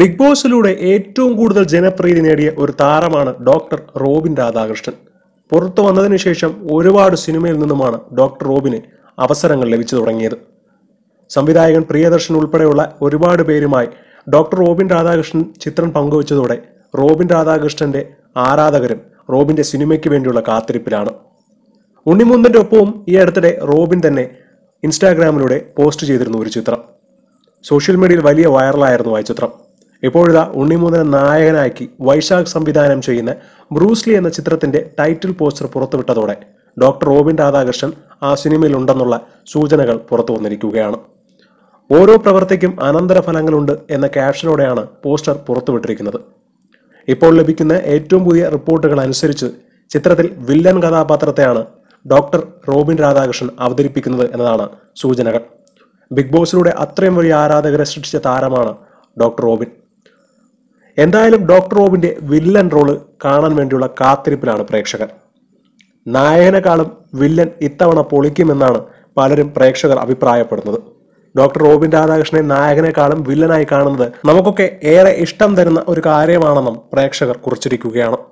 big ബോസിലൂടെ ഏറ്റവും കൂടുതൽ ജനപ്രീതി നേടിയ ഒരു താരമാണ് ഡോക്ടർ റോബിൻ രാധാകൃഷ്ണൻ പുറത്തു വന്നതിനു ശേഷം ഒരുപാട് സിനിമയിൽ നിന്നുമാണ് ഡോക്ടർ റോബിന് അവസരങ്ങൾ ലഭിച്ചു തുടങ്ങിയത് സംവിധായകൻ പ്രിയദർശൻ ഉൾപ്പെടെയുള്ള ഒരുപാട് പേരുമായി ഡോക്ടർ റോബിൻ രാധാകൃഷ്ണൻ ചിത്രം പങ്കുവച്ചതോടെ റോബിൻ രാധാകൃഷ്ണന്റെ ആരാധകരും റോബിന്റെ സിനിമയ്ക്ക് വേണ്ടിയുള്ള കാത്തിരിപ്പിലാണ് ഉണ്ണിമുന്തന്റെ ഒപ്പവും ഈ അടുത്തിടെ റോബിൻ തന്നെ ഇൻസ്റ്റാഗ്രാമിലൂടെ പോസ്റ്റ് ചെയ്തിരുന്നു ഒരു ചിത്രം സോഷ്യൽ മീഡിയയിൽ വലിയ വൈറലായിരുന്നു ആ ചിത്രം ഇപ്പോഴിതാ ഉണ്ണിമൂന്നനെ നായകനാക്കി വൈശാഖ് സംവിധാനം ചെയ്യുന്ന ബ്രൂസ്ലി എന്ന ചിത്രത്തിന്റെ ടൈറ്റിൽ പോസ്റ്റർ പുറത്തുവിട്ടതോടെ ഡോക്ടർ റോബിൻ രാധാകൃഷ്ണൻ ആ സിനിമയിൽ ഉണ്ടെന്നുള്ള സൂചനകൾ പുറത്തു വന്നിരിക്കുകയാണ് ഓരോ പ്രവർത്തിക്കും അനന്തരഫലങ്ങളുണ്ട് എന്ന ക്യാപ്ഷനോടെയാണ് പോസ്റ്റർ പുറത്തുവിട്ടിരിക്കുന്നത് ഇപ്പോൾ ലഭിക്കുന്ന ഏറ്റവും പുതിയ റിപ്പോർട്ടുകൾ അനുസരിച്ച് ചിത്രത്തിൽ വില്ലൻ കഥാപാത്രത്തെയാണ് ഡോക്ടർ റോബിൻ രാധാകൃഷ്ണൻ അവതരിപ്പിക്കുന്നത് എന്നതാണ് സൂചനകൾ ബിഗ് ബോസിലൂടെ അത്രയും വലിയ ആരാധകരെ സൃഷ്ടിച്ച താരമാണ് ഡോക്ടർ റോബിൻ എന്തായാലും ഡോക്ടർ റോബിന്റെ വില്ലൻ റോള് കാണാൻ വേണ്ടിയുള്ള കാത്തിരിപ്പിലാണ് പ്രേക്ഷകർ നായകനെക്കാളും വില്ലൻ ഇത്തവണ പൊളിക്കുമെന്നാണ് പലരും പ്രേക്ഷകർ അഭിപ്രായപ്പെടുന്നത് ഡോക്ടർ റോബിൻ രാധാകൃഷ്ണനെ നായകനെക്കാളും വില്ലനായി കാണുന്നത് നമുക്കൊക്കെ ഏറെ ഇഷ്ടം തരുന്ന ഒരു കാര്യമാണെന്നും പ്രേക്ഷകർ കുറിച്ചിരിക്കുകയാണ്